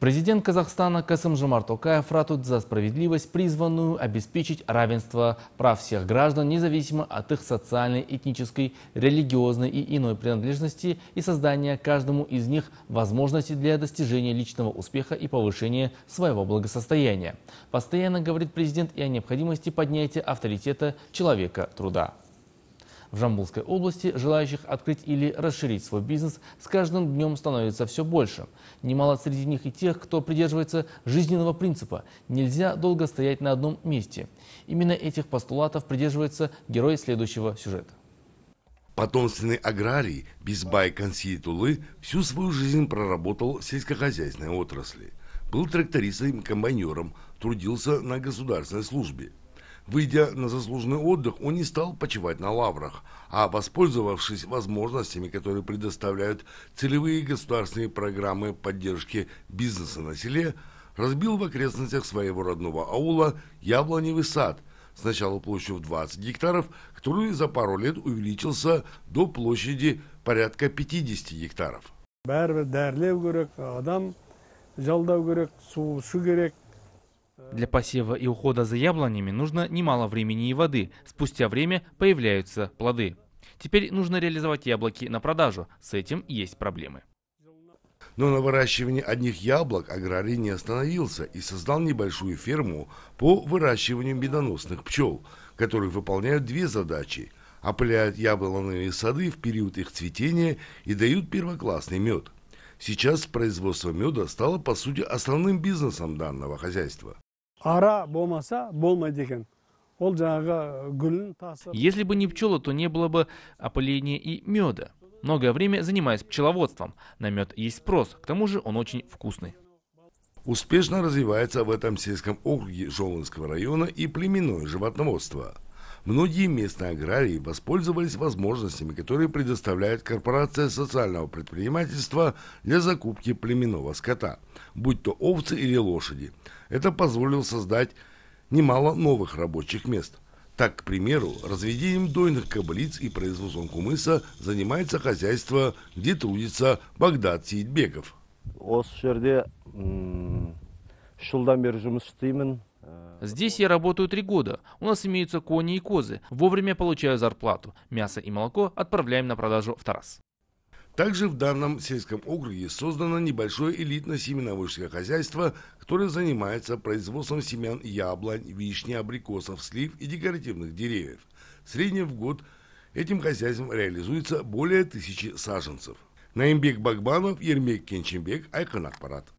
Президент Казахстана Касым Жомар ратует за справедливость, призванную обеспечить равенство прав всех граждан, независимо от их социальной, этнической, религиозной и иной принадлежности и создание каждому из них возможности для достижения личного успеха и повышения своего благосостояния. Постоянно говорит президент и о необходимости поднятия авторитета человека труда. В Жамбулской области желающих открыть или расширить свой бизнес с каждым днем становится все больше. Немало среди них и тех, кто придерживается жизненного принципа «нельзя долго стоять на одном месте». Именно этих постулатов придерживается герой следующего сюжета. Потомственный аграрий Бизбай Консиетулы всю свою жизнь проработал в сельскохозяйственной отрасли. Был трактористом и комбайнером, трудился на государственной службе. Выйдя на заслуженный отдых, он не стал почивать на лаврах, а воспользовавшись возможностями, которые предоставляют целевые государственные программы поддержки бизнеса на селе, разбил в окрестностях своего родного аула яблоневый сад, сначала площадью в 20 гектаров, который за пару лет увеличился до площади порядка 50 гектаров. Бәрібір дәрілеу керек адам жалдау для посева и ухода за яблонями нужно немало времени и воды. Спустя время появляются плоды. Теперь нужно реализовать яблоки на продажу. С этим есть проблемы. Но на выращивании одних яблок аграрий не остановился и создал небольшую ферму по выращиванию медоносных пчел, которые выполняют две задачи – опыляют яблоновые сады в период их цветения и дают первоклассный мед. Сейчас производство меда стало, по сути, основным бизнесом данного хозяйства ара болмаса болмайды э, если бы не пчела, то не было бы опыления и меда Многое время занимаюсь пчеловодством. На мед есть спрос, к тому же он очень вкусный. Успешно развивается в этом сельском округе Жолынского района и племенное животноводство – Многие местные аграрии воспользовались возможностями, которые предоставляет корпорация социального предпринимательства для закупки племенного скота, будь то овцы или лошади. Это позволило создать немало новых рабочих мест – так, к примеру, разведением дойных кобылиц и производством кумыса занимается хозяйство, где трудится Багдад Сейдбеков. Осы жерде үш жылдан Здесь я работаю три года. У нас имеются кони и козы. Вовремя получаю зарплату. Мясо и молоко отправляем на продажу в Тарас. Также в данном сельском округе создано небольшое элитно-семеноводческое хозяйство, которое занимается производством семян яблонь, вишни, абрикосов, слив и декоративных деревьев. В среднем в год этим хозяйством реализуется более тысячи саженцев. Наимбек Багбанов, Ермек Кенчембек, Айканат Аппарат.